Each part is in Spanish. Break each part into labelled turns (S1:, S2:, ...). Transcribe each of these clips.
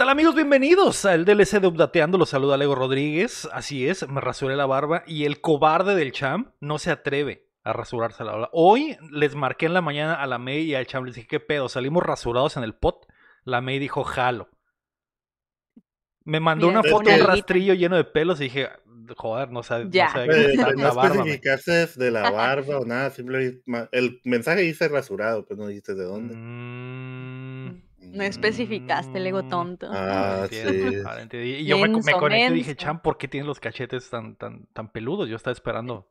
S1: tal amigos? Bienvenidos al DLC de Updateando. Los saluda Lego Rodríguez. Así es, me rasuré la barba y el cobarde del Cham no se atreve a rasurarse la barba. Hoy les marqué en la mañana a la May y al Cham. Les dije, ¿qué pedo? ¿Salimos rasurados en el pot? La May dijo, jalo. Me mandó una pues, foto un rastrillo lleno de pelos y dije, joder, no sabe, ya. no de
S2: la barba o nada, simplemente el mensaje dice rasurado, pero pues, no dijiste
S1: de dónde. Mm.
S3: No especificaste, el ego mm, tonto. Ah,
S1: sí. Y yo me, conecté y dije, Chan, ¿por qué tienes los cachetes tan, tan, tan peludos? Yo estaba esperando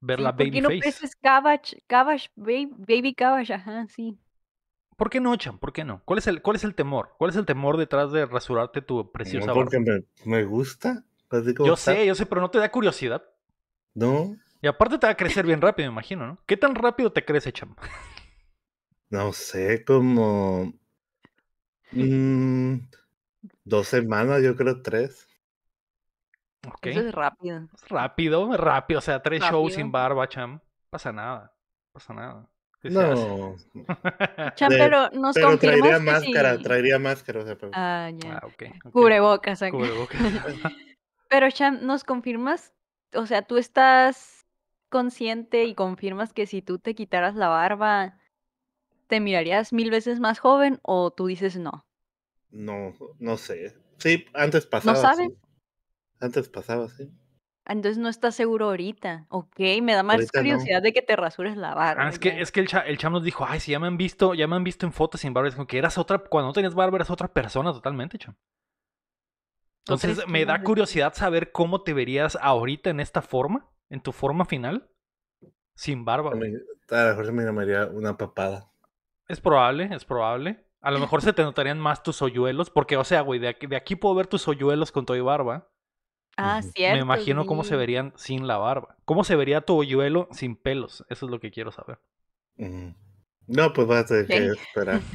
S1: ver la baby face. ¿Por qué
S3: no creces baby, baby Ajá, sí.
S1: ¿Por qué no, Chan? ¿Por qué no? ¿Cuál es el, cuál es el temor? ¿Cuál es el temor detrás de rasurarte tu preciosa no, porque me, gusta. Yo sé, yo sé, pero ¿no te da curiosidad? No. Y aparte te va a crecer bien rápido, me imagino, ¿no? ¿Qué tan rápido te crece, Chan?
S2: no sé, como mm, dos semanas, yo creo tres.
S1: Okay. Eso es rápido. Rápido, rápido. O sea, tres shows sin barba, Cham. Pasa nada. Pasa nada. No. Cham, pero nos pero traería máscara,
S3: traería máscara. O sea, Ah, ya. Yeah. Ah, okay, pero Cham, ¿nos confirmas? O sea, ¿tú estás consciente y confirmas que si tú te quitaras la barba ¿te mirarías mil veces más joven o tú dices no?
S2: No, no sé. Sí, antes pasaba. ¿No sabes? Antes pasaba, sí.
S3: Entonces no estás seguro ahorita. Ok, me da más curiosidad de que te rasures la barba. Ah, es que,
S1: es que el, cha, cham nos dijo, ay, si ya me han visto, ya me han visto en fotos sin barba. Es como que eras otra, cuando no tenías barba eras otra persona totalmente, cham. Entonces me da curiosidad saber cómo te verías ahorita en esta forma, en tu forma final, sin barba. A, lo
S2: mejor se me llamaría una
S1: papada. Es probable, es probable. A lo mejor se te notarían más tus hoyuelos, porque, o sea, güey, de aquí, puedo ver tus hoyuelos con tu y barba.
S3: Ah, sí cierto. Me imagino cómo se
S1: verían sin la barba. ¿Cómo se vería tu hoyuelo sin pelos? Eso es lo que quiero saber. Mm.
S2: No, pues vas a tener que esperar.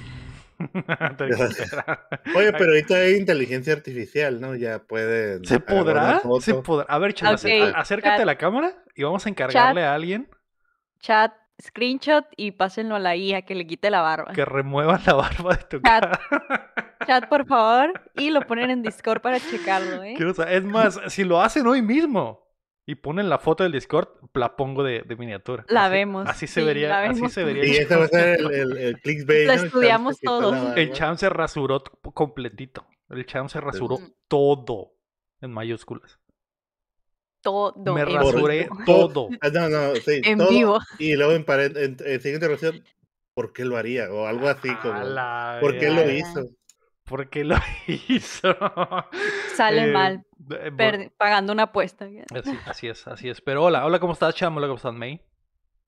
S2: Oye, pero ahorita hay inteligencia artificial, ¿no? Ya puede... ¿Se podrá? ¿Se podrá? A ver, chaval,
S3: acércate a la
S1: cámara y vamos a encargarle a
S3: alguien. Chat, screenshot y pásenlo a la hija que le quite la barba. Que
S1: remueva la barba de tu
S3: Cara. Chat, por favor, y lo ponen en Discord para checarlo, ¿eh?
S1: Es más, si lo hacen hoy mismo y ponen la foto del Discord, la pongo de, miniatura. La vemos. Así se vería. Así se vería. Y ese va a ser el, el, Lo estudiamos todos. El Cham se rasuró completito. El Cham se rasuró todo en mayúsculas
S3: todo. Me
S1: rasuré todo. Ah, no, no, sí, en vivo. Y luego en, siguiente relación,
S2: ¿por qué lo haría? O algo así como. ¿Por qué lo hizo? ¿Por qué lo
S1: hizo? Sale eh, mal. Eh,
S3: pagando una apuesta. Eh,
S1: así, es, así es. Pero hola, hola, ¿cómo estás, chamo? Hola, ¿cómo estás, May?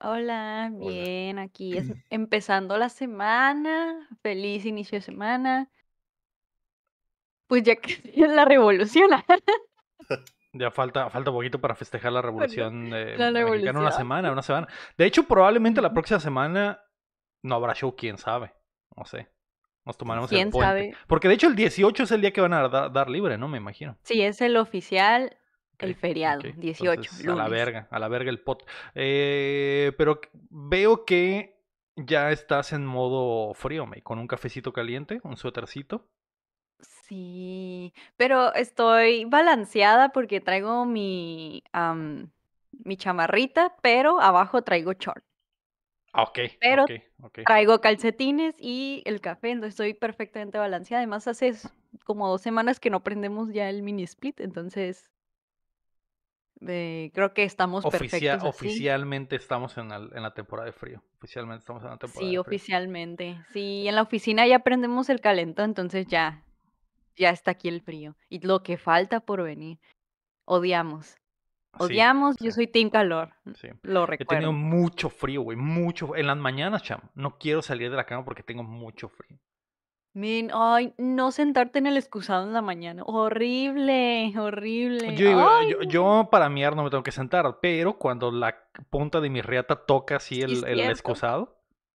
S3: Hola, bien, aquí es, empezando la semana. Feliz inicio de semana. Pues ya que la revolución.
S1: Ya falta, falta poquito para festejar la pues revolución, de eh, una semana, una semana. De hecho, probablemente la próxima semana no habrá show, quién sabe. No sé. Nos tomaremos el puente. Sabe? Porque de hecho el 18 es el día que van a dar, libre, ¿no? Me imagino.
S3: Sí, es el oficial, el feriado, 18. A la verga,
S1: a la verga el pot. Eh, pero veo que ya estás en modo frío, me, con un cafecito caliente, un suétercito.
S3: Sí, pero estoy balanceada porque traigo mi, mi chamarrita, pero abajo traigo short.
S1: Ah, ok, Pero traigo
S3: calcetines y el café, entonces estoy perfectamente balanceada. Además, hace como dos semanas que no prendemos ya el mini split, entonces eh, creo que estamos perfectos oficialmente
S1: estamos en, en la temporada de frío. Oficialmente estamos en la temporada de frío. Sí,
S3: oficialmente. Sí, en la oficina ya prendemos el calentón, entonces ya, ya está aquí el frío y lo que falta por venir. Odiamos.
S1: Odiamos,
S3: yo soy team calor. Mm, lo recuerdo. He tenido
S1: mucho frío, güey, mucho. En las mañanas, cham, no quiero salir de la cama porque tengo mucho frío.
S3: Min, ay, no sentarte en el excusado en la mañana. Horrible, horrible. Yo,
S1: yo, para miar no me tengo que sentar, pero cuando la punta de mi reata toca así el, el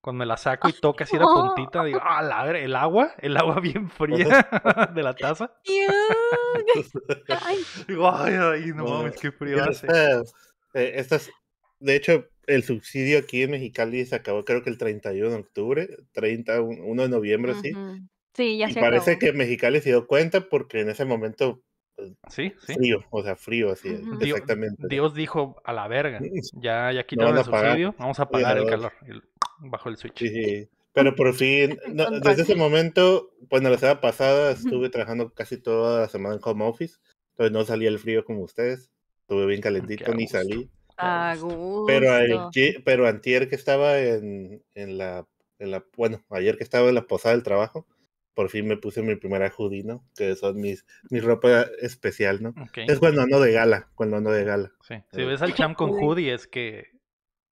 S1: cuando me la saco y toca así la puntita, digo, ah, la, el agua, el agua bien fría de la taza. digo, ay, ay, no mames, qué frío hace.
S2: Eh, de hecho, el subsidio aquí en Mexicali se acabó, creo que el 31 de octubre, 31 de noviembre, sí.
S3: Sí, ya y Parece que
S2: Mexicali se dio cuenta porque en ese momento pues, Sí, sí. Frío, o sea, frío, así, exactamente.
S1: Dios dijo, a la verga, ya, ya quitaron el subsidio, vamos a pagar el calor
S2: bajo el Switch. Sí, Pero por fin, desde ese momento, bueno, la semana pasada estuve trabajando casi toda la semana en home office, entonces no salía el frío como ustedes, estuve bien calentito, ni salí.
S3: pero,
S2: pero antier que estaba en, en, la, la, bueno, ayer que estaba en la posada del trabajo, por fin me puse mi primera judy ¿no? Que son mis, mi ropa especial, ¿no? Es cuando ando de gala, cuando ando de gala. Sí. Si ves
S1: al champ con hoodie es que...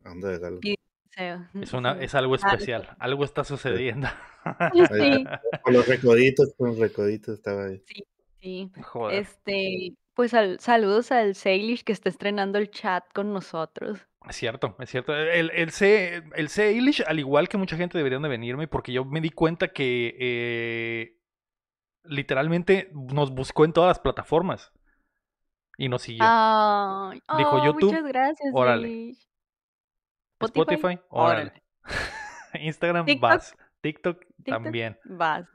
S2: Ando de gala.
S3: Es, una, es algo especial,
S1: algo está sucediendo.
S2: Sí. Con los recoditos, con los recoditos estaba ahí. Sí,
S3: sí. Este, pues saludos al Seilish que está estrenando el chat con nosotros.
S1: Es cierto, es cierto. El, el, al igual que mucha gente, deberían de venirme porque yo me di cuenta que eh, literalmente nos buscó en todas las plataformas y nos siguió.
S3: Dijo oh, YouTube. Muchas gracias, Órale. Spotify,
S1: Instagram, vas. TikTok, también.
S3: Vas.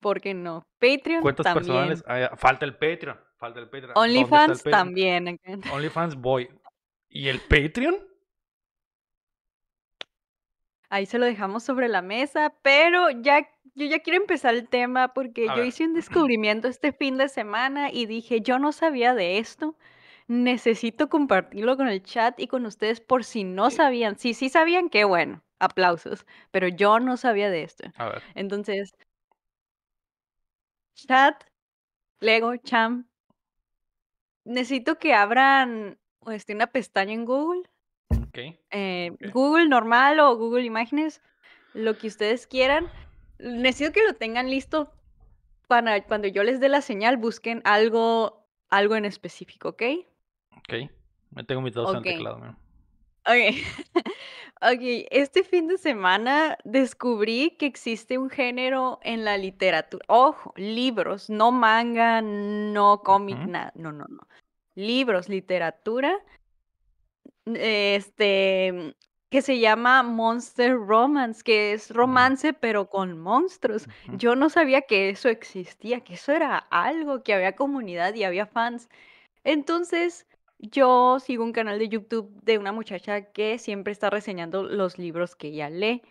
S3: ¿Por qué no? Patreon Cuentas también. personales.
S1: Ah, falta el Patreon. Falta el Patreon. OnlyFans también. OnlyFans voy. ¿Y el Patreon?
S3: Ahí se lo dejamos sobre la mesa, pero ya yo ya quiero empezar el tema porque yo hice un descubrimiento este fin de semana y dije, yo no sabía de esto necesito compartirlo con el chat y con ustedes por si no sabían. sí, sí sabían, qué bueno, aplausos, pero yo no sabía de esto. A ver. Entonces, chat, Lego, Cham, necesito que abran este, una pestaña en Google. Eh, ok. Google normal o Google Imágenes, lo que ustedes quieran. Necesito que lo tengan listo para cuando yo les dé la señal, busquen algo, algo en específico, ¿ok?
S1: Ok, me tengo mis dos okay. teclado.
S3: ok, este fin de semana descubrí que existe un género en la literatura. Ojo, libros, no manga, no cómic, nada. No, no, no. Libros, literatura. Este que se llama Monster Romance, que es romance pero con monstruos. Yo no sabía que eso existía, que eso era algo, que había comunidad y había fans. Entonces, yo sigo un canal de YouTube de una muchacha que siempre está reseñando los libros que ella lee.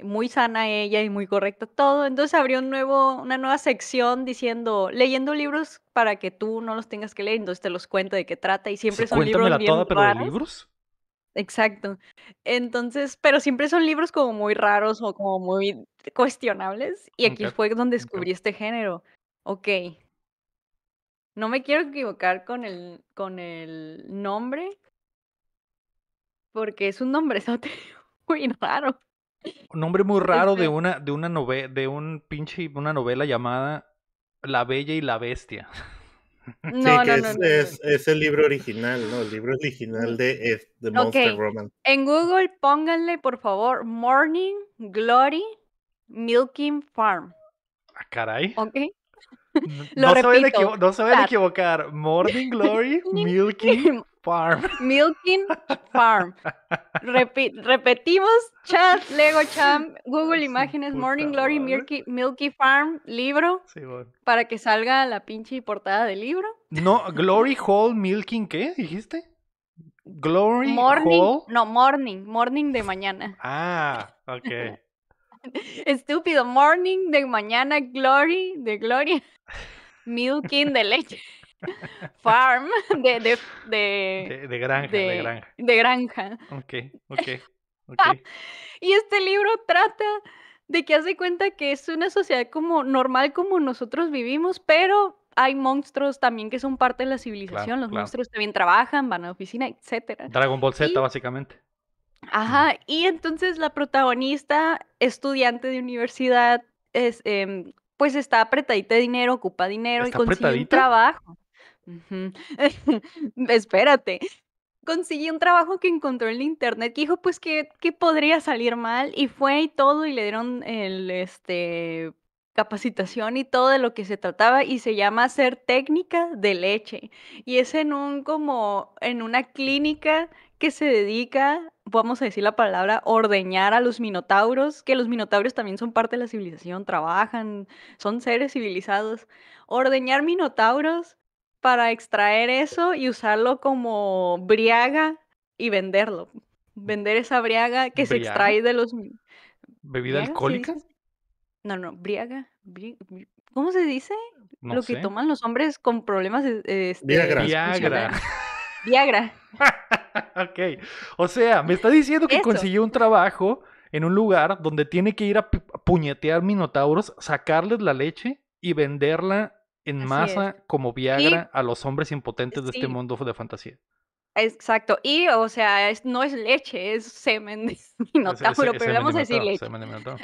S3: Muy sana ella y muy correcta todo. Entonces abrió una nueva sección diciendo, leyendo libros para que tú no los tengas que leer. Entonces te los cuento de qué trata y siempre son libros bien toda, pero De libros? Exacto. Entonces, pero siempre son libros como muy raros o como muy cuestionables. Y aquí fue donde descubrí este género. Ok, no me quiero equivocar con el, con el nombre, porque es un nombre muy raro.
S1: Un nombre muy raro de este una, de una novela, de un pinche, una novela llamada La Bella y la Bestia.
S2: sí, que es, el libro original, ¿no? El libro original de The Monster okay. Roman.
S3: En Google pónganle, por favor, Morning Glory Milking Farm.
S1: Ah, caray. Ok.
S3: no, se no se a
S1: equivocar. Morning Glory, Milking Farm.
S3: Milking Farm. repetimos, chat, Lego Champ, Google Imágenes, Morning Glory, Milky, Milky Farm, libro. Para que salga la pinche portada del libro.
S1: No, Glory Hall, Milking, ¿qué dijiste? Glory morning, Hall.
S3: No, morning, morning de mañana.
S1: Ah, ok.
S3: Estúpido, morning de mañana, glory de gloria, milking de leche, farm de, de,
S1: granja.
S3: De, granja.
S1: Ok, ok.
S3: okay. y este libro trata de que hace cuenta que es una sociedad como normal como nosotros vivimos, pero hay monstruos también que son parte de la civilización. Los monstruos también trabajan, van a la oficina, etcétera, Dragon Ball Z,
S1: básicamente.
S3: Ajá, y entonces la protagonista, estudiante de universidad, es, em, pues está apretadita de dinero, ocupa dinero y consigue un trabajo. Espérate. Consiguió un trabajo que encontró en la internet, que dijo, pues, que, que podría salir mal? Y fue y todo, y le dieron el, este, capacitación y todo de lo que se trataba y se llama ser técnica de leche y es en un como en una clínica que se dedica vamos a decir la palabra, ordeñar a los minotauros, que los minotauros también son parte de la civilización, trabajan, son seres civilizados. Ordeñar minotauros para extraer eso y usarlo como briaga y venderlo. Vender esa briaga que se extrae de los...
S1: bebidas alcohólica?
S3: no, no, briaga. ¿Cómo se dice? Lo que toman los hombres con problemas... E, este, Viagra. Viagra.
S1: ok. O sea, me está diciendo que consiguió un trabajo en un lugar donde tiene que ir a puñetear minotauros, sacarles la leche y venderla en masa como Viagra a los hombres impotentes de este mundo de fantasía.
S3: Exacto, y o sea, no es leche, es semen de minotauro, pero vamos a decir leche.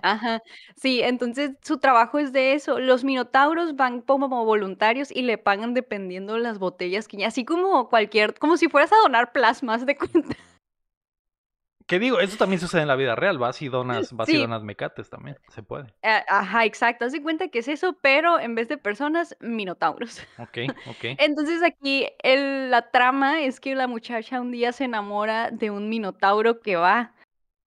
S3: Ajá. Sí, entonces su trabajo es de eso. Los minotauros van como, voluntarios y le pagan dependiendo las botellas que así como cualquier, como si fueras a donar plasmas de cuenta.
S1: Que digo, eso también sucede en la vida real, vas y donas, vas y donas mecates también, se puede.
S3: Eh, ajá, exacto, haz de cuenta que es eso, pero en vez de personas, minotauros.
S1: Ok, ok.
S3: Entonces aquí la trama es que la muchacha un día se enamora de un minotauro que va,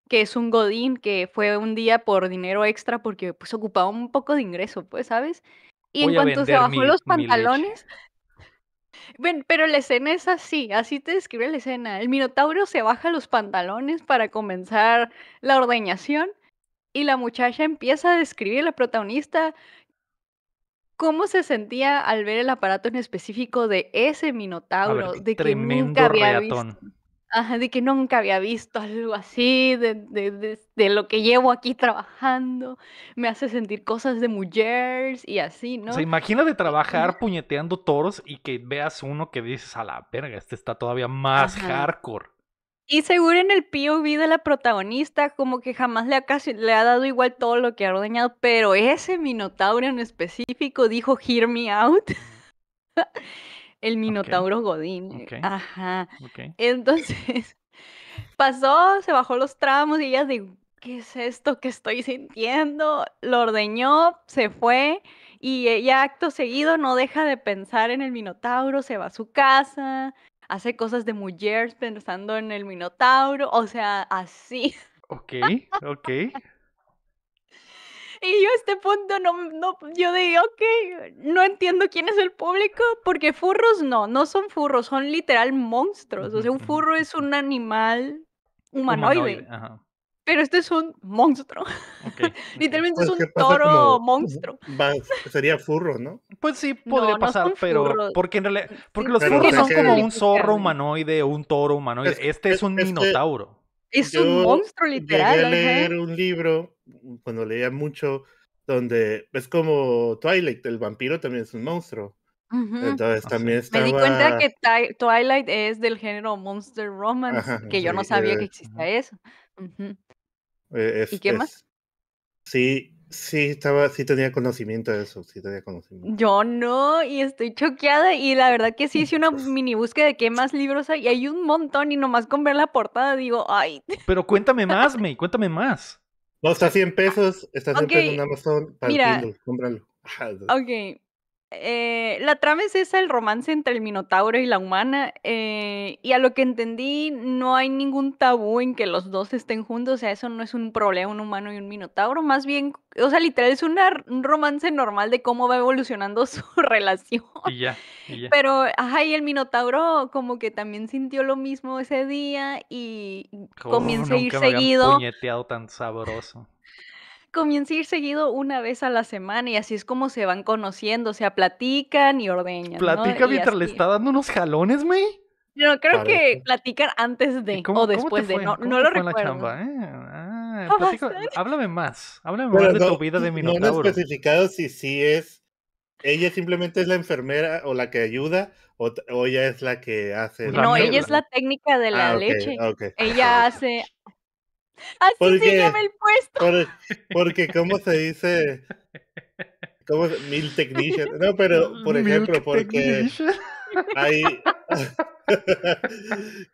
S3: que es un godín, que fue un día por dinero extra porque pues ocupaba un poco de ingreso, pues, ¿sabes?
S1: Y en cuanto se bajó los pantalones,
S3: pero la escena es así, así te describe la escena. El Minotauro se baja los pantalones para comenzar la ordeñación y la muchacha empieza a describir, la protagonista, cómo se sentía al ver el aparato en específico de ese Minotauro, de que nunca de que nunca había visto algo así, de, de, de, lo que llevo aquí trabajando, me hace sentir cosas de mujeres y así, ¿no? O
S1: sea, de trabajar puñeteando toros y que veas uno que dices, a la verga, este está todavía más hardcore.
S3: Y seguro en el POV de la protagonista, como que jamás le ha, casi, le ha dado igual todo lo que ha ordeñado, pero ese Minotauro en específico dijo, hear me out. El Minotauro Godín. Ajá. Entonces, pasó, se bajó los tramos y ella dijo, ¿qué es esto que estoy sintiendo? Lo ordeñó, se fue y ella acto seguido no deja de pensar en el Minotauro, se va a su casa, hace cosas de mujeres pensando en el Minotauro, o sea, así.
S1: Ok, ok.
S3: Y yo a este punto no, no, yo digo, ok, no entiendo quién es el público, porque furros no, no son furros, son literal monstruos. O sea, un furro es un animal humanoide. Pero este es un monstruo. Literalmente es pues, un toro
S1: monstruo. sería furro, ¿no?
S3: Pues sí, podría pasar,
S1: pero. Porque los furros son como un zorro humanoide o un toro humanoide. este es un este minotauro.
S2: Es un monstruo
S1: literal. Llegué a leer un libro mm,
S2: cuando leía mucho donde es como Twilight, el vampiro también es un monstruo.
S3: Entonces
S2: ah, también estaba... Me di cuenta que
S3: Twilight es del género Monster Romance, que yo no sabía que existía eso.
S2: E, ¿Y qué más? Sí, Sí, estaba, sí tenía conocimiento de eso, sí tenía conocimiento.
S3: Yo no, y estoy choqueada, y la verdad que sí hice una mini búsqueda de qué más libros hay, y hay un montón, y nomás con ver la portada digo, ay.
S1: Pero cuéntame más, me cuéntame más. No, está a 100 pesos, está en Amazon, para cómpralo.
S3: ok, eh, la trama es esa, el romance entre el Minotauro y la humana. Eh, y a lo que entendí, no hay ningún tabú en que los dos estén juntos. O sea, eso no es un problema, un humano y un Minotauro. Más bien, o sea, literal es un romance normal de cómo va evolucionando su relación. Y ya, Pero, ajá, y el Minotauro como que también sintió lo mismo ese día y comienza a ir seguido.
S1: Tan sabroso
S3: comienza a ir seguido una vez a la semana y así es como se van conociendo, o sea, platican y ordeñan. Platica mientras le está
S1: dando unos jalones, May.
S3: No, creo que platican antes de o después de, no, lo recuerdo. Eh? Ah,
S1: háblame más, háblame más de
S2: tu vida de Minotauro. No han especificado si sí es, ella simplemente es la enfermera o la que ayuda o, ella es la que hace. Pues no, ella es la
S3: técnica de la ah, leche. Ella hace Así porque, se llama el
S2: puesto. porque, ¿cómo se dice? ¿Cómo mil technicians. No, pero, por ejemplo, porque hay...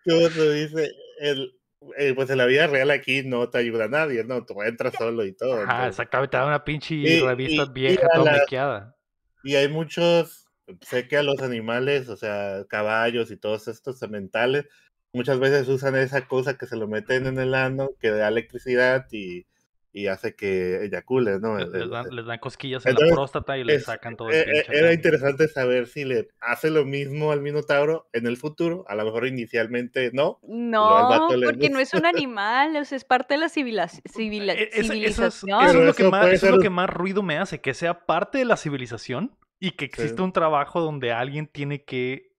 S2: ¿Cómo se dice? El, eh, pues en la vida real aquí no te ayuda nadie, ¿no? Tú entras solo y todo. Ah,
S1: exactamente, te da una pinche revista vieja, todo mequeada.
S2: Y hay muchos, sé que a los animales, o sea, caballos y todos estos cementales, muchas veces usan esa cosa que se lo meten en el ano, que da electricidad y, y hace que eyacule, ¿no? Les, dan,
S1: les dan, cosquillas en la próstata y le sacan todo el eh, eh, Era
S2: interesante saber si le hace lo mismo al Minotauro en el futuro, a lo mejor inicialmente no.
S3: No, porque no es un animal, es parte de la e, e, civilización. Eso, es, lo,
S1: que más, lo que más ruido me hace, que sea parte de la civilización y que exista un trabajo donde alguien tiene que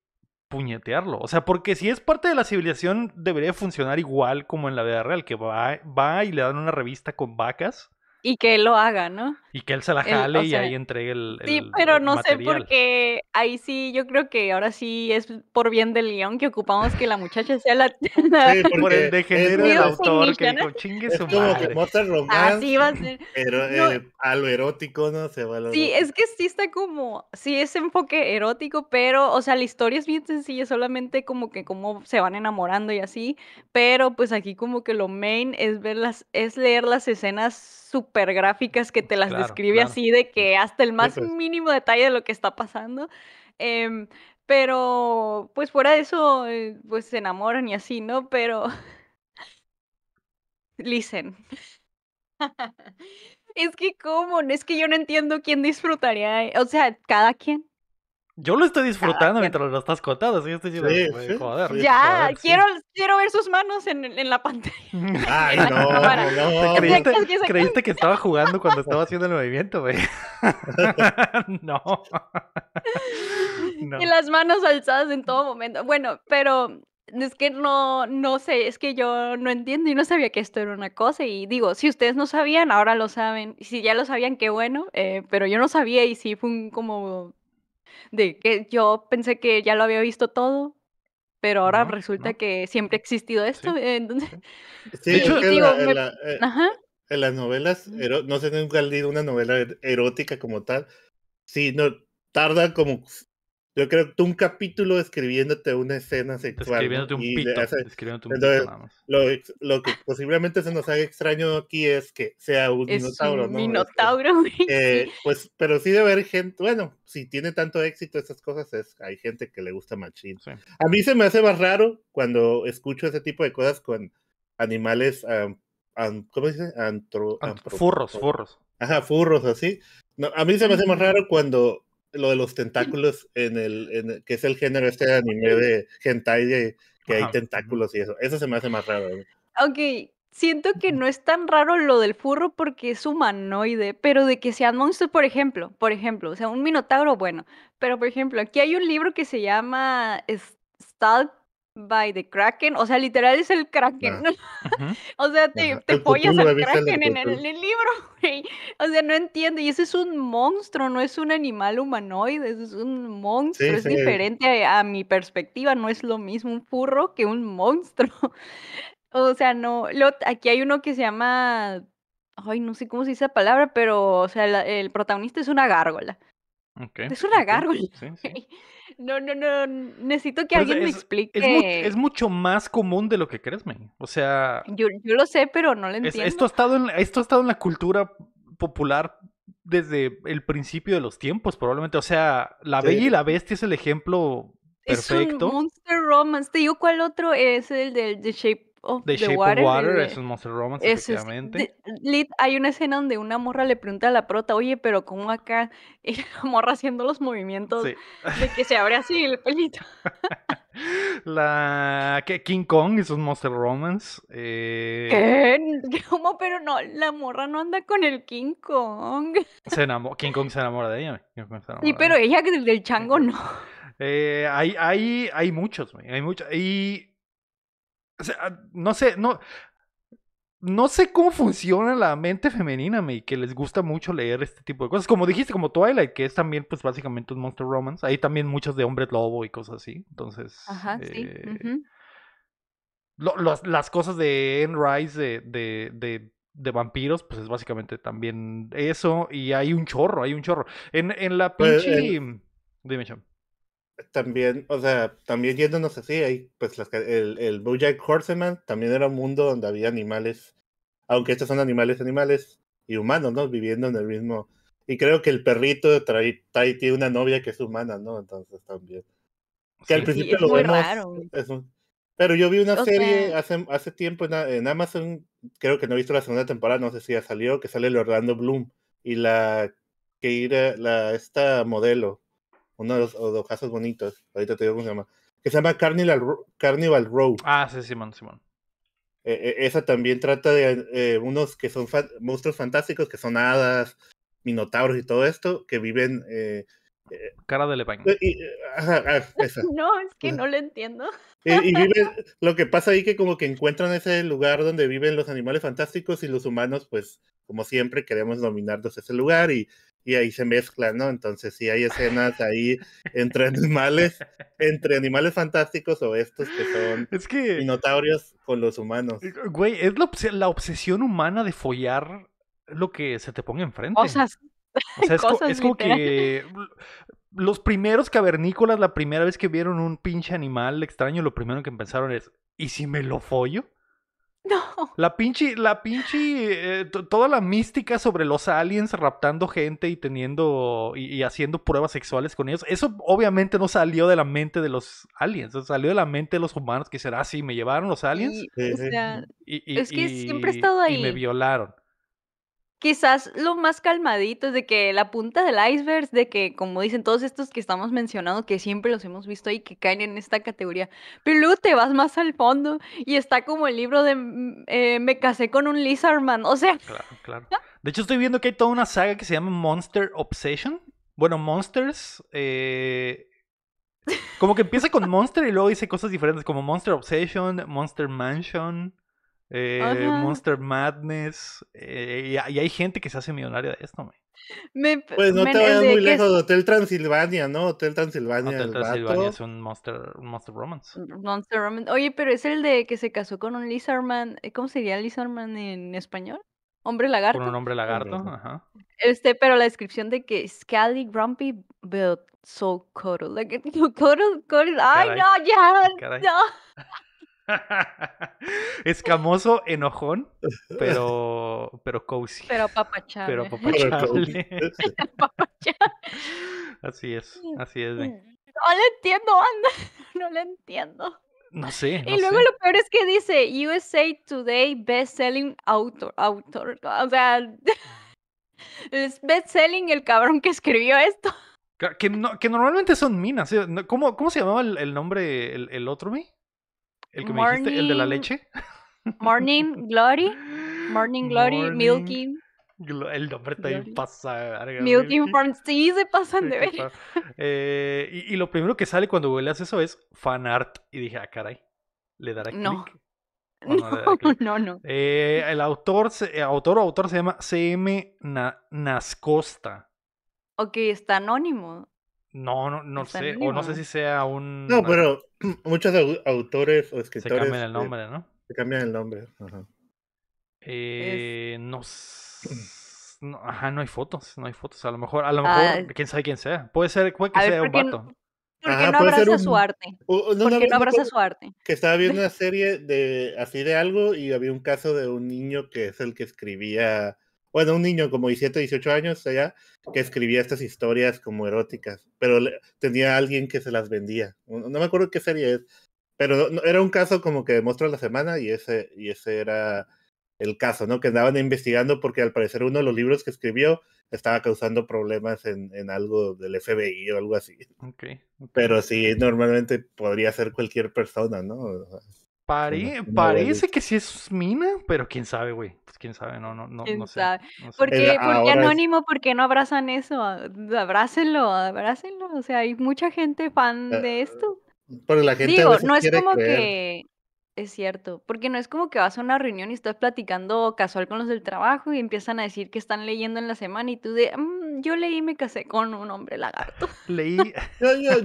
S1: puñetearlo. O sea, porque si es parte de la civilización, debería funcionar igual como en la vida real, que va, va y le dan una revista con vacas
S3: y que él lo haga, ¿no?
S1: Y que él se la jale y ahí entregue el. sí, pero no sé por
S3: qué. Ahí sí, yo creo que ahora sí es por bien del León que ocupamos que la muchacha sea la. Sí, por el género del autor que dijo, chingue su madre. Como
S2: que romance, Así va a ser. Pero eh, a lo erótico no se va Sí,
S3: es que sí está como. Sí, es enfoque erótico, pero, o sea, la historia es bien sencilla, solamente como que cómo se van enamorando y así. Pero pues aquí como que lo main es ver las, es leer las escenas súper super gráficas que te las describe así de que hasta el más mínimo detalle de lo que está pasando. Em, pero, pues fuera de eso, eh, pues se enamoran y así, ¿no? Pero... Listen. es que, ¿cómo? Es que yo no entiendo quién disfrutaría. Eh, o sea, cada quien.
S1: Yo lo estoy disfrutando mientras lo estás contando, así estoy diciendo, sí, joder. ya,
S3: quiero, quiero ver sus manos en, la pantalla.
S1: Ay, no, no. ¿Creíste, que estaba jugando cuando estaba haciendo el movimiento, güey. no. Y
S3: las manos alzadas en todo momento. Bueno, pero es que no, no sé, es que yo no entiendo y no sabía que esto era una cosa. Y digo, si ustedes no sabían, ahora lo saben. Y si ya lo sabían, qué bueno, eh, pero yo no sabía y sí fue un como de que yo pensé que ya lo había visto todo, pero ahora resulta que siempre ha existido esto. Sí, entonces...
S2: sí que eh, en las novelas, no sé nunca he leído una novela er, erótica como tal, sí, no, tarda como yo creo que un capítulo escribiéndote una escena sexual. Escribiéndote un pito. escribiéndote un pito Lo, que posiblemente se nos haga extraño aquí es que sea un es un ¿no? Este, eh, pues, pero sí debe haber gente. Bueno, si tiene tanto éxito esas cosas, es, hay gente que le gusta machín. A mí se me hace más raro cuando escucho ese tipo de cosas con animales. Um, ¿Cómo dice? Antro, furros, furros. Ajá, furros, así. a mí se me hace más raro cuando lo de los tentáculos en el, que es el género este de anime de hentai que hay tentáculos y eso. Eso se me hace más raro. ¿eh?
S3: Ok, siento que no es tan raro lo del furro porque es humanoide, pero de que sean monstruos, por ejemplo, por ejemplo, o sea, un minotauro, bueno, pero por ejemplo, aquí hay un libro que se llama Stalk by the Kraken, o sea, literal es el Kraken. Ah, o sea, te, te pollas al Kraken en el, libro, güey. O sea, no entiendo. Y ese es un monstruo, no es un animal humanoide, es un monstruo. es diferente a, mi perspectiva, no es lo mismo un furro que un monstruo. o sea, no. aquí hay uno que se llama. Ay, no sé cómo se dice la palabra, pero, o sea, el protagonista es una gárgola.
S1: Es una gárgola. sí.
S3: No, no, no. Necesito que pues, alguien me explique. Es,
S1: mucho más común de lo que crees, men. O sea.
S3: Yo, lo sé, pero no lo entiendo. esto, ha estado en,
S1: esto ha estado en la cultura popular desde el principio de los tiempos, probablemente. O sea, La Bella y la Bestia es el ejemplo perfecto. Es un
S3: Monster Romance. Te digo cuál otro es el de Shape the, Shape Of water es un
S1: Monster Romance, efectivamente.
S3: hay una escena donde una morra le pregunta a la prota, oye, pero ¿cómo acá? Y la morra haciendo los movimientos de que se abre así el pelito.
S1: la ¿Qué? King Kong es un Monster Romance. Eh.
S3: ¿Qué? ¿Cómo? Pero no, la morra no anda con el King Kong.
S1: King Kong se enamora de ella. Y sí, pero
S3: ella. del chango no.
S1: Eh, hay, hay, hay muchos, hay muchos. Y sea, ah, no sé, no. No sé cómo funciona la mente femenina, me, que les gusta mucho leer este tipo de cosas. Como dijiste, como Twilight, que es también, pues básicamente un monster romance. Hay también muchos de hombres lobo y cosas así. Entonces. Ajá, sí. Eh, las cosas de En Rice de, vampiros, pues es básicamente también eso. Y hay un chorro, hay un chorro. En, la pues, pinche. Dime,
S2: también, o sea, también yéndonos así, hay, pues el, el Bojack Horseman también era un mundo donde había animales, aunque estos son animales, animales y humanos, ¿no? Viviendo en el mismo. Y creo que el perrito de tiene una novia que es humana, ¿no? Entonces también. Que al principio lo vemos. Pero yo vi una serie hace, hace tiempo en, Amazon, creo que no he visto la segunda temporada, no sé si ya salió, que sale el Orlando Bloom y la que ir la esta modelo uno de los casos bonitos, ahorita te digo cómo se llama, que se llama Carnival, Carnival Row.
S1: Ah, sí, Simón, Simón.
S2: Eh, eh, esa también trata de eh, unos que son monstruos fantásticos, que son hadas, minotauros y todo esto, que viven... Cara de lepaña ah,
S3: no, es que no lo entiendo. Y,
S2: lo que pasa ahí que como que encuentran ese lugar donde viven los animales fantásticos y los humanos, pues como siempre, queremos dominarnos ese lugar y y ahí se mezclan, ¿no? Entonces si hay escenas ahí entre animales, entre animales fantásticos o estos que son es
S1: con los humanos. Güey, es la, obsesión humana de follar lo que se te ponga enfrente. O sea, es como que los primeros cavernícolas, la primera vez que vieron un pinche animal extraño, lo primero que pensaron es, ¿y si me lo follo? No. La pinche, la pinche, eh, toda la mística sobre los aliens raptando gente y teniendo y, haciendo pruebas sexuales con ellos, eso obviamente no salió de la mente de los aliens, salió de la mente de los humanos que será así, ah, me llevaron los aliens. y, es que siempre he estado ahí. Y me violaron
S3: quizás lo más calmadito es de que la punta del iceberg, de que como dicen todos estos que estamos mencionando, que siempre los hemos visto y que caen en esta categoría, pero luego te vas más al fondo y está como el libro de mm, eh, Me casé con un lizardman, o sea...
S1: Claro, claro. De hecho estoy viendo que hay toda una saga que se llama Monster Obsession. Bueno, Monsters... Eh, como que empieza con Monster y luego dice cosas diferentes como Monster Obsession, Monster Mansion. Eh, Monster Madness. Eh, y, hay gente que se hace millonaria de esto,
S3: pues no te vayas muy lejos, de
S2: Hotel Transilvania, ¿no? Hotel Transilvania. Hotel Transilvania
S1: es un Monster, Monster Romance. Mm,
S3: Monster Romance. Oye, pero es el de que se casó con un Lizardman. Eh, ¿Cómo sería Lizardman en español? Hombre lagarto. Con un hombre lagarto, ajá. Este, pero la descripción de que Scally Grumpy but so cuddle. Like, Ay, no, ya, no.
S1: Escamoso, enojón, pero, pero cozy. Pero papachable. Pero así es, mm, así es. Mm.
S3: No le entiendo, anda. No lo entiendo.
S1: No sé. y luego
S3: lo peor es que dice USA Today Best Selling Author. O sea, es best selling el cabrón que escribió esto.
S1: Que, normalmente son minas. ¿eh? ¿Cómo, ¿Cómo se llamaba el, nombre, el, otro, me ¿El que me dijiste? ¿El de la leche?
S3: Morning Glory. Morning Glory, Milking.
S1: El nombre está bien pasa. Milking
S3: Farm, sí, se pasan de ver.
S1: Eh, y, y, lo primero que sale cuando googleas eso es fan art. Y dije, ah, caray, le dará no.
S3: No, no, no. no.
S1: Eh, el autor, eh, autor o autor se llama CM Nascosta.
S3: Ok, está anónimo.
S1: No, no, no sé. O no sé si sea un. No,
S2: pero muchos autores o escritores. Se cambian el nombre, ¿no? Se cambian el nombre. Ajá.
S1: Eh, no, no, Ajá, no hay fotos. No hay fotos. A lo mejor, a lo mejor, ah. quién sabe quién sea. Puede ser, puede que sea un vato. Porque no abraza su
S3: arte. porque no, no abraza su arte.
S1: Que estaba viendo una serie de
S2: así de algo y había un caso de un niño que es el que escribía bueno, un niño como 17, 18 años allá, que escribía estas historias como eróticas, pero tenía alguien que se las vendía. No, me acuerdo qué serie es, pero era un caso como que demostró la semana y ese, y ese era el caso, ¿no? Que andaban investigando porque al parecer uno de los libros que escribió estaba causando problemas en, algo del FBI o algo así. okay. Pero sí, normalmente podría ser cualquier persona, ¿no?
S1: Eh, parece que sí es mina, pero quién sabe, güey. Pues quién sabe, no, no, no, no sé. ¿Por qué, porque Anónimo?
S3: ¿Por qué no abrazan eso? Abrácenlo, abrácenlo. O sea, hay mucha gente fan ah, de esto.
S2: Pero la gente Digo, no es como que
S3: es cierto, porque no es como que vas a una reunión y estás platicando casual con los del trabajo y empiezan a decir que están leyendo en la semana y tú de, mm, yo leí me casé con un hombre lagarto.
S2: Leí.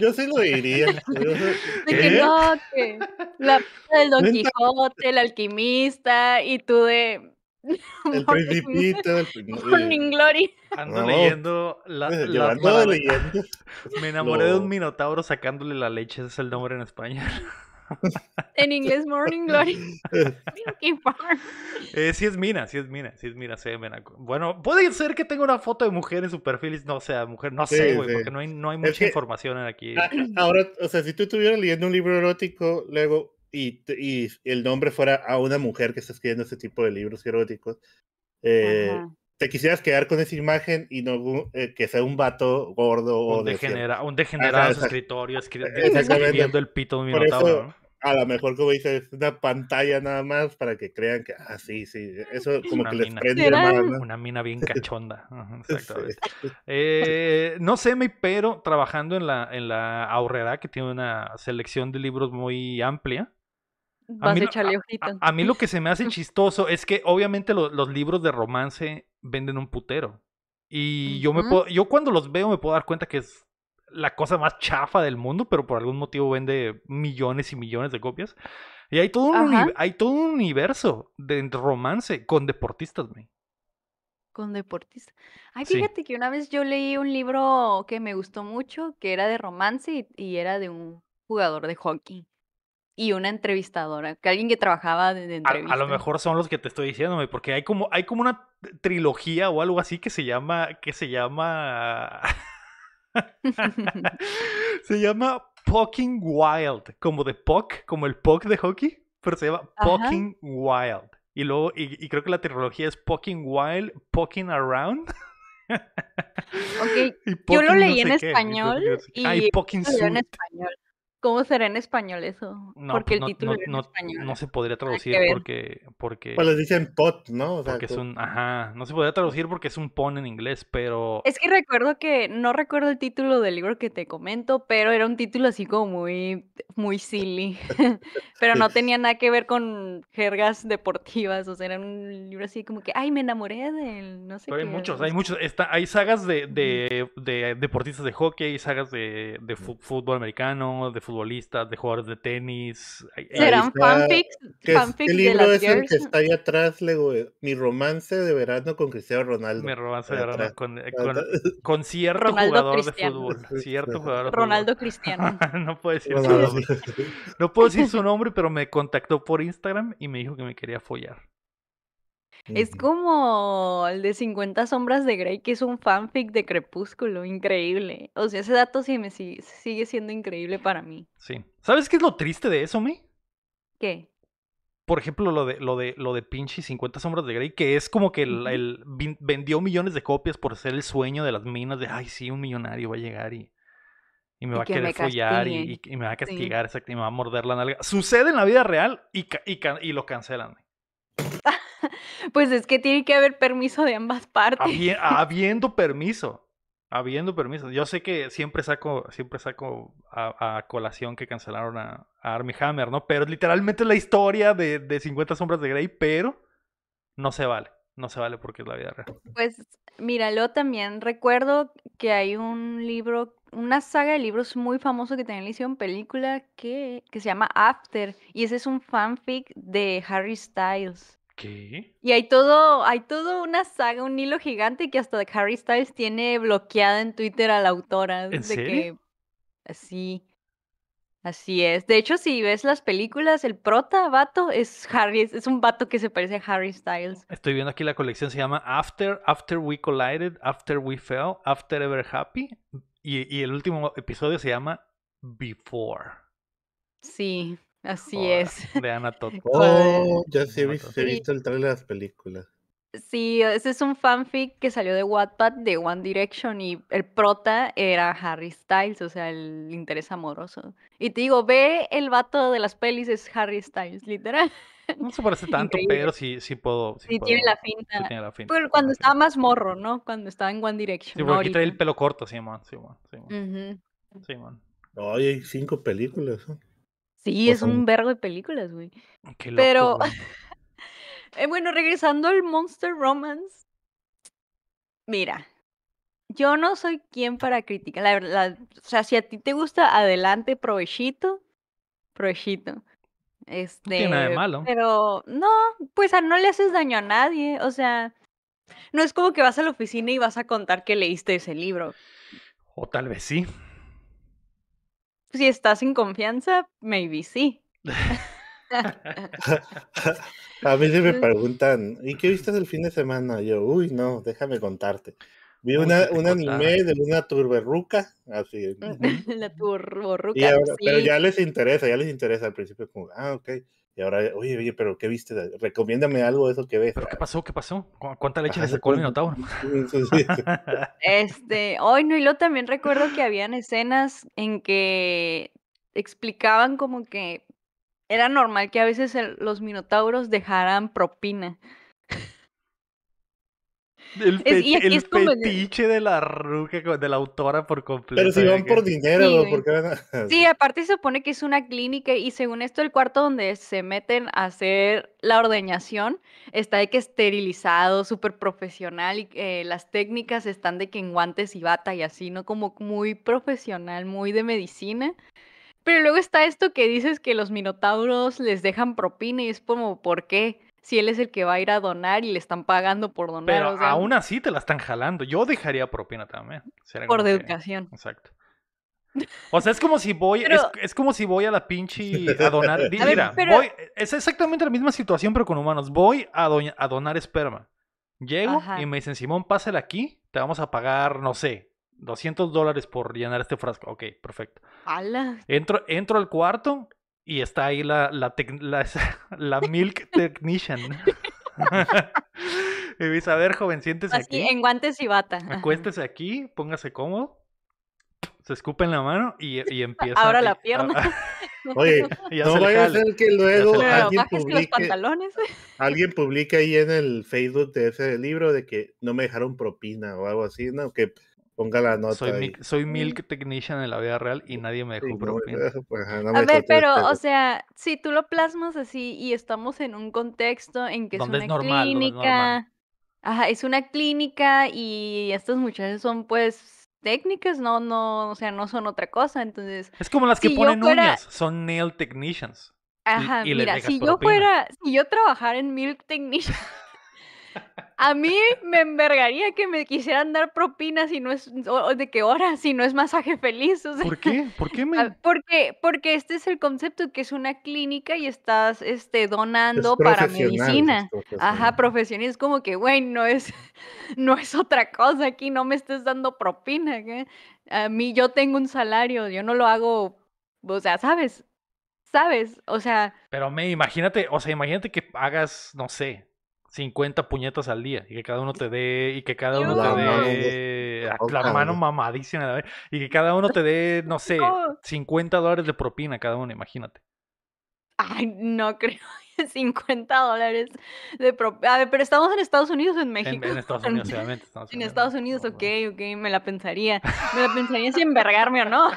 S2: yo, sí lo diría. de
S3: del Don Quijote, el alquimista y tú de... El pues, principito, el eh,
S1: Ando leyendo Me enamoré de un minotauro sacándole la leche, ese es el nombre en español
S3: en inglés, Morning Glory.
S1: Eh, sí es Mina, sí es Mina, sí es Mina, sí, Mina. Bueno, puede ser que tenga una foto de mujer en su perfil y no sea mujer, no sé, güey, porque no hay, no hay mucha información en información aquí.
S2: Ahora, o sea, si tú estuvieras leyendo un libro erótico, luego, y, y el nombre fuera a una mujer que está escribiendo ese tipo de libros eróticos, eh, te quisieras quedar con esa imagen y no eh, que sea un vato gordo un o degenera, un degenerado en escritorio escribiendo el pito de mi A lo mejor, como dices, una pantalla nada más para que crean que, ah, sí, sí, eso como que mina. les prende Una mina bien cachonda.
S1: Exactamente eh, no sé, pero trabajando en la, en que tiene una selección de libros muy amplia, Vas a,
S3: mí, mí lo
S1: que se me hace chistoso es que obviamente los libros de romance venden un putero. Y yo me puedo, yo cuando los veo me puedo dar cuenta que es la cosa más chafa del mundo, pero por algún motivo vende millones y millones de copias. Y hay todo un, hay todo un universo de romance con deportistas, me
S3: Con deportistas. Ay, fíjate que una vez yo leí un libro que me gustó mucho, que era de romance y era de un jugador de hockey y una entrevistadora, que alguien que trabajaba de, A, lo
S1: mejor son los que te estoy diciéndome, porque hay como, hay como una trilogía o algo así que se llama, que se llama,
S3: se
S1: llama Poking Wild, como de Puck, como el Puck de hockey, pero se llama Poking Wild. Y luego, y, creo que la trilogía es Poking Wild, Poking Around. yo ah, lo leí en, español y, lo leí en
S3: español. ¿Cómo será en español eso? porque pues el título no,
S1: se podría traducir porque, porque. Pues les dicen pot, ¿no? porque es un. Ajá. No se podría traducir porque es un pon en inglés, pero. Es
S3: que recuerdo que. No recuerdo el título del libro que te comento, pero era un título así como muy. Muy silly. pero no tenía nada que ver con jergas deportivas. O sea, era un libro así como que. Ay, me enamoré él, No sé pero qué. hay muchos, hay
S1: muchos. Está, hay sagas de, de, de deportistas de hockey, sagas de, de fútbol americano, de futbolistas, de jugadores de tenis. ¿Serán fanfics? ¿Qué, fanfics
S3: libro de es que está
S2: ahí atrás, eh, Mi romance de verano con Cristiano Ronaldo. Mi romance de verano con, eh,
S1: con, cierto jugador de fútbol.
S3: Ronaldo Cristiano. no
S1: puedo decir su nombre. No puedo decir su nombre, pero me contactó por Instagram y me dijo que me quería follar. Es
S3: como el de 50 sombras de Grey, que es un fanfic de Crepúsculo, increíble. O sea, ese dato sí me sigue, siendo increíble para mí.
S1: Sí. ¿Sabes qué es lo triste de eso, me? ¿Qué? Por ejemplo, lo de, lo de, lo de pinche 50 sombras de Grey, que es como que el, vendió millones de copias por ser el sueño de las minas de, ay, sí, un millonario va a llegar y... me va a querer follar y, me va a castigar, exacto, y me va a morder la nalga. Sucede en la vida real y, y lo cancelan.
S3: pues es que tiene que haber permiso de ambas partes.
S1: habiendo permiso. Habiendo permiso. Yo sé que siempre saco, siempre saco a, colación que cancelaron a, Army Hammer, ¿no? Pero literalmente la historia de, cincuenta 50 sombras de Grey, pero no se vale. No se vale porque es la vida real.
S3: Pues míralo también. Recuerdo que hay un libro, una saga de libros muy famoso que también le hicieron película que se llama After. Y ese es un fanfic de Harry Styles. ¿Qué? Y hay todo, hay todo una saga, un hilo gigante que hasta Harry Styles tiene bloqueada en Twitter a la autora. Que... Así es. De hecho, si ves las películas, el prota vato es Harry, es un vato que se parece a Harry Styles.
S1: Estoy viendo aquí la colección, se llama After, After We Collided, After We Fell, After Ever Happy. y el último episodio se llama Before.
S3: Sí. Así es. De Ana Oh, ya
S2: sí he visto, el trailer de las películas.
S3: Sí, ese es un fanfic que salió de Wattpad de One Direction y el prota era Harry Styles, o sea, el interés amoroso. Y te digo, ve el vato de las pelis es Harry Styles, literal. No se parece tanto, pero
S1: sí, sí puedo. Sí, tiene la fin. Pero
S3: cuando estaba más morro, ¿no? Cuando estaba en One Direction. Sí, porque aquí trae
S1: el pelo corto, sí, man. Sí, man. Sí, man. sí, Oye,
S2: hay cinco películas.
S1: Sí, es un
S3: vergo de películas, güey. Pero, eh, bueno, regresando al Monster Romance. Mira, yo no soy quien para criticar. La verdad, o sea, si a ti te gusta, adelante, provechito. Provechito. Este, no tiene nada de este, malo. Pero no, pues ah, no le haces daño a nadie. O sea, no es como que vas a la oficina y vas a contar que leíste ese libro.
S1: O tal vez sí
S3: si estás sin confianza, maybe sí.
S2: a mí se me preguntan, ¿y qué viste el fin de semana? Yo, uy, no, déjame contarte. Vi una, un anime de una turberruca, así.
S3: La turberruca, Pero ya
S2: les interesa, ya les interesa al principio, como, ah, ok. Y ahora, oye, oye, pero ¿qué
S1: viste? Recomiéndame algo de eso que ves. ¿Pero qué pasó? ¿Qué pasó? ¿Cuánta leche ah, le sacó el Minotauro?
S3: este, hoy no, y lo también recuerdo que habían escenas en que explicaban como que era normal que a veces los Minotauros dejaran propina.
S1: El, de la de la autora por completo. Pero si van por dinero, sí, sí,
S3: aparte se supone que es una clínica y según esto el cuarto donde se meten a hacer la ordeñación está de que esterilizado, súper profesional y eh, las técnicas están de que en guantes y bata y así, ¿no? Como muy profesional, muy de medicina. Pero luego está esto que dices que los minotauros les dejan propina y es como, ¿por qué? si él es el que va a ir a donar y le están pagando por donar. Pero aún
S1: así te la están jalando. Yo dejaría propina también. por
S3: educación.
S1: Exacto. O sea, es como si voy, es, como si voy a la pinche a donar. mira, es exactamente la misma situación, pero con humanos. Voy a, donar esperma. Llego y me dicen, Simón, pásale aquí, te vamos a pagar, no sé, 200 dólares por llenar este frasco. Ok, perfecto. ¡Hala! Entro, entro al cuarto y está ahí la, la, Milk Technician. y dice, a ver, joven, siéntese Así, aquí. en
S3: guantes y bata. Acuéstese
S1: aquí, póngase cómodo. Se escupe en la mano y, y empieza. Ahora la pierna.
S3: Oye, no vaya a ser que luego alguien publique, los
S2: alguien publique ahí en el Facebook de ese libro de que no me dejaron propina o algo así, ¿no? Que ponga la nota. Soy, Milk
S1: Technician en la vida real y nadie me dejó pues, a ver, pero, o
S3: sea, si tú lo plasmas así y estamos en un contexto en que es una clínica. ajá, es una clínica y estas muchachas son, pues, técnicas, no, no, o sea, no son otra cosa, entonces. Es como las que ponen uñas,
S1: son nail technicians.
S3: Ajá, y, mira, si yo fuera, si yo trabajara en Milk Technician. A mí me envergaría que me quisieran dar propinas si no es, de qué hora, si no es masaje feliz. ¿Por qué? ¿Por qué me... Porque, porque este es el concepto que es una clínica y estás este, donando para medicina. Ajá, profesión. es como que, güey, no es, no es otra cosa aquí, no me estés dando propina. A mí yo tengo un salario, yo no lo hago, o sea, ¿sabes? ¿Sabes? O sea...
S1: Pero me imagínate, o sea, imagínate que hagas, no sé, 50 puñetas al día y que cada uno te dé y que cada uno la te dé mano, la mano mamadísima y que cada uno te dé no sé 50 dólares de propina cada uno imagínate
S3: ay no creo 50 dólares de propina a ver pero estamos en Estados Unidos o en México en, Estados Unidos obviamente en Estados Unidos ok ok me la pensaría me la pensaría si envergarme o no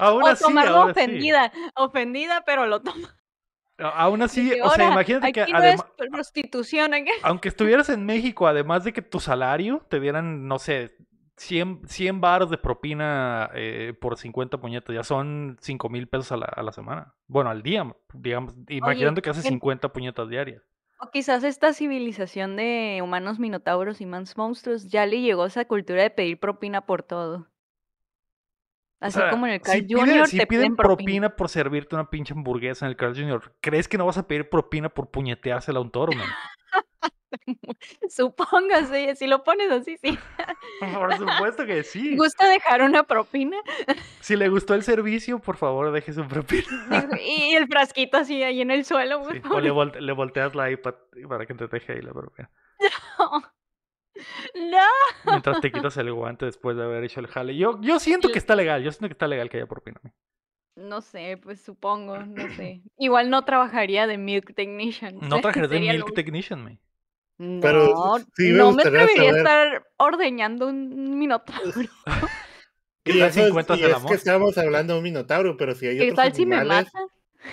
S1: o así, tomarlo ofendida
S3: ofendida pero lo tomo
S1: Aún así, o sea, imagínate que
S3: prostitución,
S1: aunque estuvieras en México, además de que tu salario te dieran, no sé, 100, 100 baros de propina eh, por 50 puñetas, ya son 5 mil pesos a la, semana. Bueno, al día, digamos, imaginando que haces 50 puñetas diarias.
S3: O quizás esta civilización de humanos minotauros y mans monstruos ya le llegó esa cultura de pedir propina por todo. Así como en el Carl Jr. si piden, propina.
S1: por servirte una pinche hamburguesa en el Carl Jr., ¿crees que no vas a pedir propina por puñeteársela a un toro,
S3: Supóngase, si lo pones así, sí. Por supuesto que sí. ¿Gusta dejar una propina?
S1: Si le gustó el servicio, por favor, deje su propina.
S3: Y el frasquito así ahí en el suelo. O le,
S1: volteas la iPad para que te deje ahí la propina.
S3: ¡No! Mientras te quitas
S1: el guante después de haber hecho el jale. Yo, yo siento que está legal, yo siento que está legal que haya por Pino.
S3: No sé, pues supongo, no sé. Igual no trabajaría de Milk Technician. No trabajaría de Milk
S1: Technician, me.
S3: No, Pero no me atrevería a estar ordeñando un minotauro.
S1: Y, es, que
S2: estamos hablando de un minotauro, pero si hay otros animales,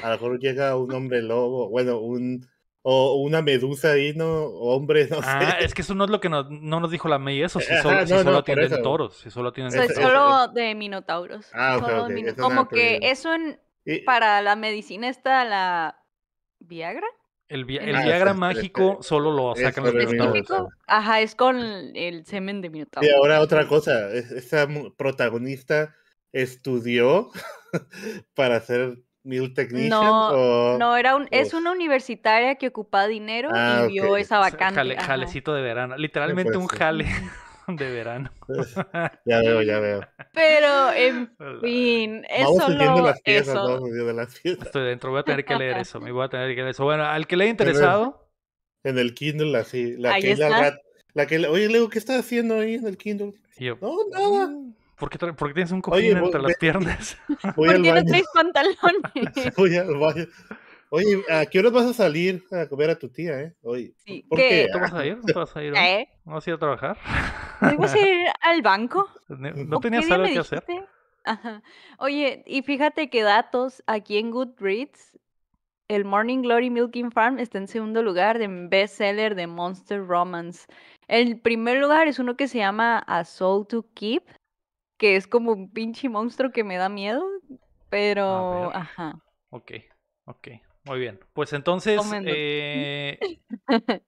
S2: a lo mejor llega un hombre lobo, bueno, un o una medusa ahí, ¿no? Hombre, no ah, sé. Es
S1: que eso no es lo que nos, no nos dijo la May, eso, si solo, Ajá, tienen toros, si solo tienen toros. solo
S3: de minotauros. Ah, okay, Como que eso en... para la medicina está la Viagra.
S1: El, ah, Viagra este, este, mágico este. solo lo sacan los minotauros.
S3: Ajá, es con el semen de minotauros. Y ahora otra
S2: cosa, esa protagonista estudió para ser mil Technician? No, o... no
S3: era un, es una universitaria que ocupaba dinero y ah, vio esa vacante. Jale, jalecito
S1: de verano, literalmente un jale de verano. Pues, ya veo, ya veo.
S3: Pero, en fin, eso Vamos las piezas, eso. Vamos
S1: de las piezas. Estoy dentro, voy a tener que leer eso, me voy a tener que leer eso. Bueno, al que le haya interesado... En el, Kindle, así, la, que la, la que, oye,
S2: Leo, ¿qué estás haciendo ahí en el Kindle? No, nada. Mm.
S1: ¿Por qué, tienes un cojín entre las piernas? Voy
S2: ¿Por qué
S3: pantalones?
S1: Oye, ¿a qué horas vas
S2: a salir a comer a tu tía, eh?
S1: Oye, ¿por qué? ¿Tú vas a ir? vas a ir? ¿Eh? ¿No vas a ir a trabajar? ¿No vas a ir
S3: al banco?
S1: ¿No, tenías algo que hacer?
S3: Oye, y fíjate que datos aquí en Goodreads, el Morning Glory Milking Farm está en segundo lugar de bestseller de Monster Romance. El primer lugar es uno que se llama A Soul to Keep que es como un pinche monstruo que me da miedo, ah, pero... Ajá.
S1: Ok, ok, muy bien. Pues entonces... Eh,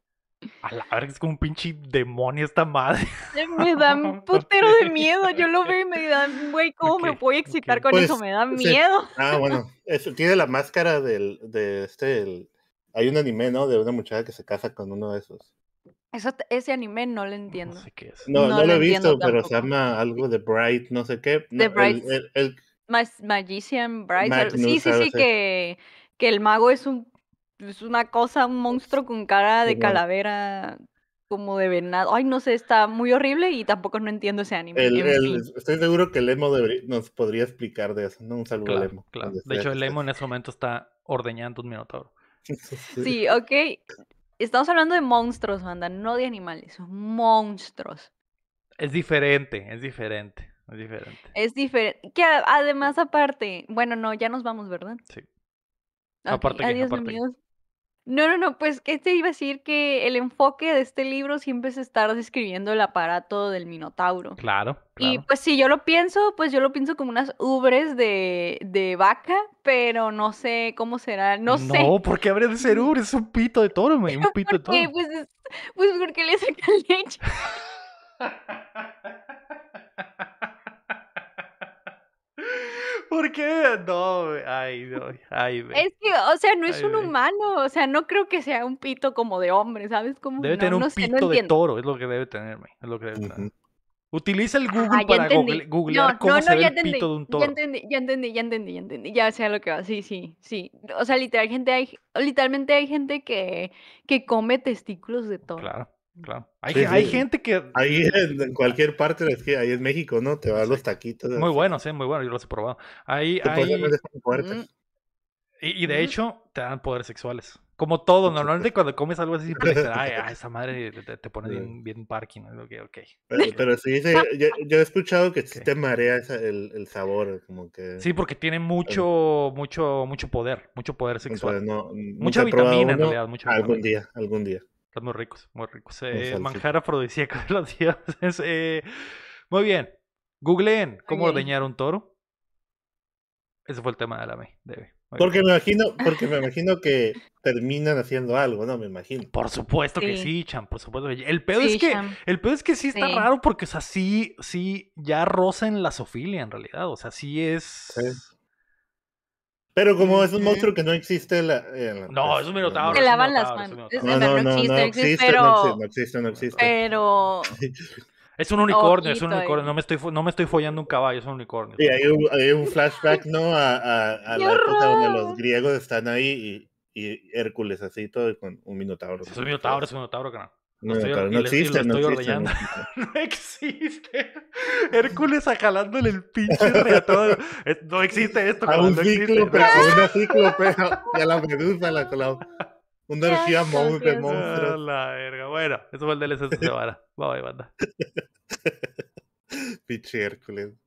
S1: a la verga, es como un pinche demonio esta madre.
S3: Me da un putero de miedo. Yo lo veo y me da, güey, ¿cómo me voy a excitar con pues eso? Me da miedo.
S2: ah, bueno. eso tiene la máscara del, de este. hay un anime, ¿no? De una muchacha que se casa con uno de esos
S3: ese anime no lo entiendo. No, lo, he visto, pero
S2: se llama algo de Bright, no sé qué. The
S3: Magician Bright. sí, sí, sí, que, el mago es un una cosa, un monstruo con cara de calavera como de venado. Ay, no sé, está muy horrible y tampoco no entiendo ese anime. Em,
S2: estoy seguro que Lemo nos podría explicar de eso, Un saludo Lemo. De hecho, el
S1: Lemo en ese momento está ordeñando un minotauro. sí,
S3: ok. Estamos hablando de monstruos, banda, no de animales, monstruos.
S1: Es diferente, es diferente, es diferente.
S3: Es diferente. Que además aparte, bueno, no, ya nos vamos, ¿verdad? Sí.
S1: aparte, adiós, aparte.
S3: amigos. No, no, no, pues que te iba a decir que el enfoque de este libro siempre es estar describiendo el aparato del Minotauro. Claro. Y pues si yo lo pienso, pues yo lo pienso como unas ubres de, vaca, pero no sé cómo será, no, sé. No, porque qué
S1: habría de ser ubres? Es un pito de toro, un pito de toro.
S3: Pues, pues porque le sacan leche.
S1: ¿Por qué? No, ay, no, ay, me... Es
S3: que, o sea, no es un humano, o sea, no creo que sea un pito como de hombre, ¿sabes? Como, debe tener un pito de
S1: toro, es lo que debe tener, es lo que debe tener. Utiliza el Google ah, para googlear cómo se ve el pito de un toro. Ya entendí,
S3: ya entendí, ya entendí, ya entendí, ya sé lo que va, sí, sí, sí. O sea, literalmente hay, literalmente hay gente que, que come testículos de toro. Claro.
S1: Claro. Hay, gente que.
S2: Ahí en, cualquier parte, es que ahí en México, ¿no? Te vas los taquitos. Muy
S1: bueno, sí, Muy bueno, yo los he probado. Ahí. Mm, y, de mm. hecho, te dan poderes sexuales. Como todo, normalmente cuando comes algo así, siempre dices, ay, ah, esa madre te, pone bien, bien, parking. Okay,
S2: Pero, sí, ah, ah. yo, he escuchado que sí te marea el, sabor, como
S1: que... Sí, porque tiene mucho, mucho, mucho poder, mucho poder sexual. mucha vitamina, en realidad, mucha Algún día, algún día. Están muy ricos, muy ricos. Eh, manjar afrodisíaco de los dioses. Eh, muy bien. Googleen cómo ordeñar un toro. Ese fue el tema de la B. Porque me imagino,
S2: porque me imagino que
S1: terminan haciendo algo, ¿no? Me imagino. Por supuesto que sí, Chan, por supuesto. El pedo es que, el pedo es que sí está raro porque, o sea, sí, ya roza la sofilia en realidad. O sea, sí es.
S2: Pero como es un monstruo que no existe la, eh, no, pues,
S1: es un minotauro. Te lavan
S3: las manos. No, no, no, existe, no existe, no
S1: existe, no existe.
S3: Pero...
S1: Es un unicornio, es un unicornio. Eh. No me, estoy, no me estoy follando un caballo, es un unicornio. Sí, hay un, hay un
S2: flashback, ¿no? A, a, la época donde los griegos están ahí y, Hércules así todo con un minotauro. Es un minotauro, es un minotauro,
S1: no. No, no existe, no existe, existe. Hércules ajalándole el pinche reatón.
S2: No existe esto. A un ciclo a una y a la medusa, la, cola. una energía de monstruo. Ah,
S1: la verga. Bueno, eso fue el DLC de va Bye bye, banda.
S2: Pinche Hércules.